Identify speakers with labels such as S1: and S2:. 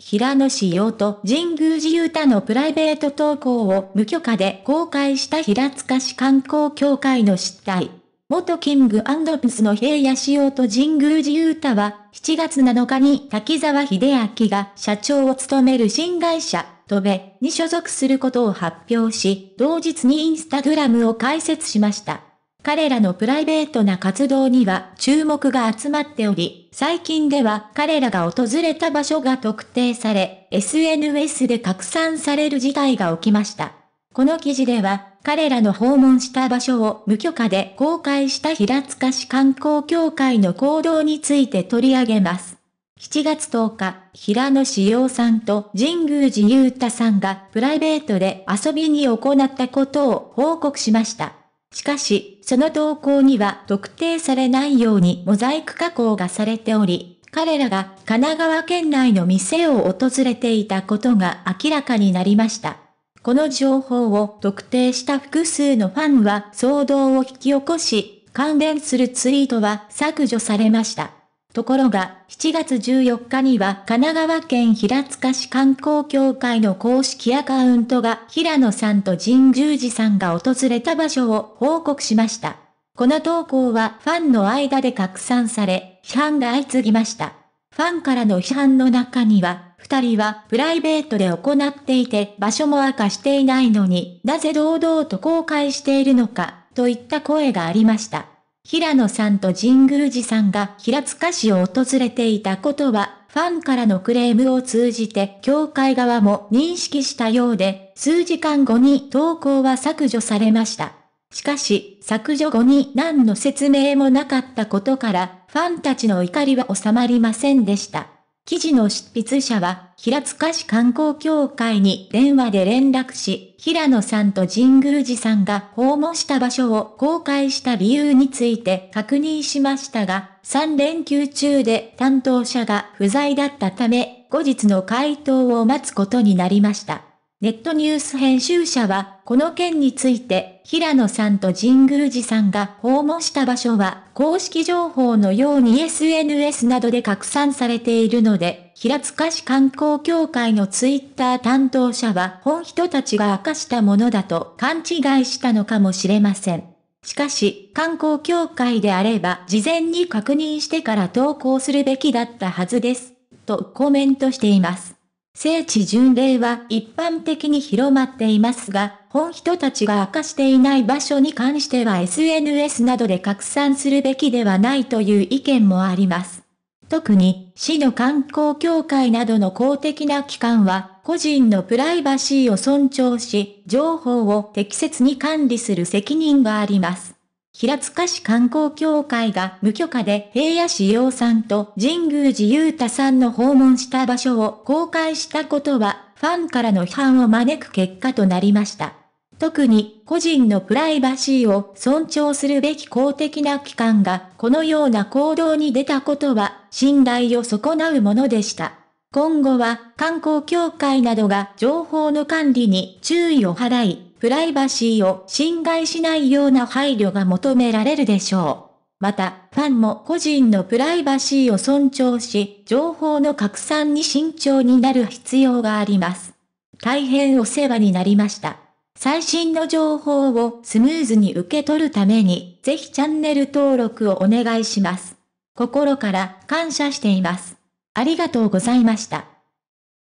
S1: 平野紫耀と神宮寺勇太のプライベート投稿を無許可で公開した平塚市観光協会の失態。元キングピスの平野紫耀と神宮寺勇太は、7月7日に滝沢秀明が社長を務める新会社、トベに所属することを発表し、同日にインスタグラムを開設しました。彼らのプライベートな活動には注目が集まっており、最近では彼らが訪れた場所が特定され、SNS で拡散される事態が起きました。この記事では、彼らの訪問した場所を無許可で公開した平塚市観光協会の行動について取り上げます。7月10日、平野志陽さんと神宮寺勇太さんがプライベートで遊びに行ったことを報告しました。しかし、その投稿には特定されないようにモザイク加工がされており、彼らが神奈川県内の店を訪れていたことが明らかになりました。この情報を特定した複数のファンは騒動を引き起こし、関連するツイートは削除されました。ところが、7月14日には神奈川県平塚市観光協会の公式アカウントが平野さんと神宮寺さんが訪れた場所を報告しました。この投稿はファンの間で拡散され、批判が相次ぎました。ファンからの批判の中には、二人はプライベートで行っていて場所も明かしていないのになぜ堂々と公開しているのかといった声がありました。平野さんと神宮寺さんが平塚市を訪れていたことは、ファンからのクレームを通じて、協会側も認識したようで、数時間後に投稿は削除されました。しかし、削除後に何の説明もなかったことから、ファンたちの怒りは収まりませんでした。記事の執筆者は、平塚市観光協会に電話で連絡し、平野さんと神宮寺さんが訪問した場所を公開した理由について確認しましたが、3連休中で担当者が不在だったため、後日の回答を待つことになりました。ネットニュース編集者は、この件について、平野さんと神宮寺さんが訪問した場所は公式情報のように SNS などで拡散されているので、平塚市観光協会のツイッター担当者は本人たちが明かしたものだと勘違いしたのかもしれません。しかし、観光協会であれば事前に確認してから投稿するべきだったはずです。とコメントしています。聖地巡礼は一般的に広まっていますが、本人たちが明かしていない場所に関しては SNS などで拡散するべきではないという意見もあります。特に、市の観光協会などの公的な機関は、個人のプライバシーを尊重し、情報を適切に管理する責任があります。平塚市観光協会が無許可で平野志陽さんと神宮寺雄太さんの訪問した場所を公開したことは、ファンからの批判を招く結果となりました。特に個人のプライバシーを尊重するべき公的な機関がこのような行動に出たことは信頼を損なうものでした。今後は観光協会などが情報の管理に注意を払い、プライバシーを侵害しないような配慮が求められるでしょう。また、ファンも個人のプライバシーを尊重し、情報の拡散に慎重になる必要があります。大変お世話になりました。最新の情報をスムーズに受け取るために、ぜひチャンネル登録をお願いします。心から感謝しています。ありがとうございました。